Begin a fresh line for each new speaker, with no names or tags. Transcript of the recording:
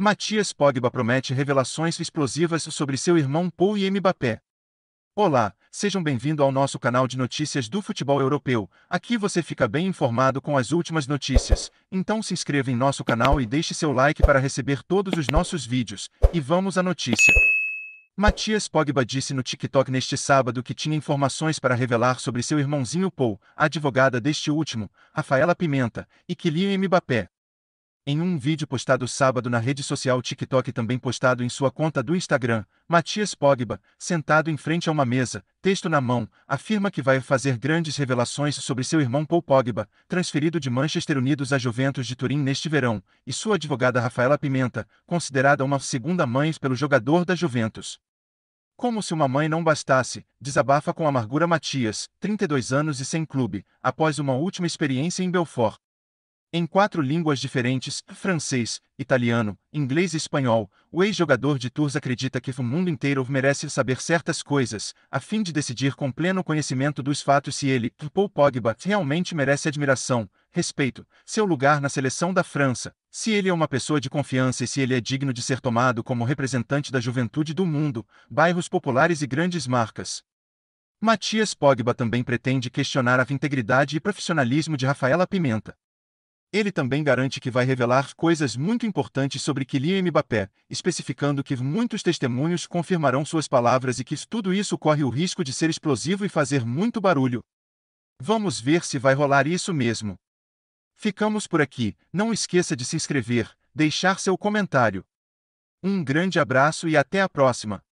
Matias Pogba promete revelações explosivas sobre seu irmão Paul e Mbappé. Olá, sejam bem-vindos ao nosso canal de notícias do futebol europeu. Aqui você fica bem informado com as últimas notícias. Então se inscreva em nosso canal e deixe seu like para receber todos os nossos vídeos. E vamos à notícia. Matias Pogba disse no TikTok neste sábado que tinha informações para revelar sobre seu irmãozinho Paul, a advogada deste último, Rafaela Pimenta, e Kylian Mbappé. Em um vídeo postado sábado na rede social TikTok e também postado em sua conta do Instagram, Matias Pogba, sentado em frente a uma mesa, texto na mão, afirma que vai fazer grandes revelações sobre seu irmão Paul Pogba, transferido de Manchester Unidos à Juventus de Turim neste verão, e sua advogada Rafaela Pimenta, considerada uma segunda mãe pelo jogador da Juventus. Como se uma mãe não bastasse, desabafa com amargura Matias, 32 anos e sem clube, após uma última experiência em Belfort. Em quatro línguas diferentes, francês, italiano, inglês e espanhol, o ex-jogador de tours acredita que o mundo inteiro merece saber certas coisas, a fim de decidir com pleno conhecimento dos fatos se ele, Paul Pogba, realmente merece admiração, respeito, seu lugar na seleção da França, se ele é uma pessoa de confiança e se ele é digno de ser tomado como representante da juventude do mundo, bairros populares e grandes marcas. Matias Pogba também pretende questionar a integridade e profissionalismo de Rafaela Pimenta. Ele também garante que vai revelar coisas muito importantes sobre Kylian Mbappé, especificando que muitos testemunhos confirmarão suas palavras e que tudo isso corre o risco de ser explosivo e fazer muito barulho. Vamos ver se vai rolar isso mesmo. Ficamos por aqui, não esqueça de se inscrever, deixar seu comentário. Um grande abraço e até a próxima!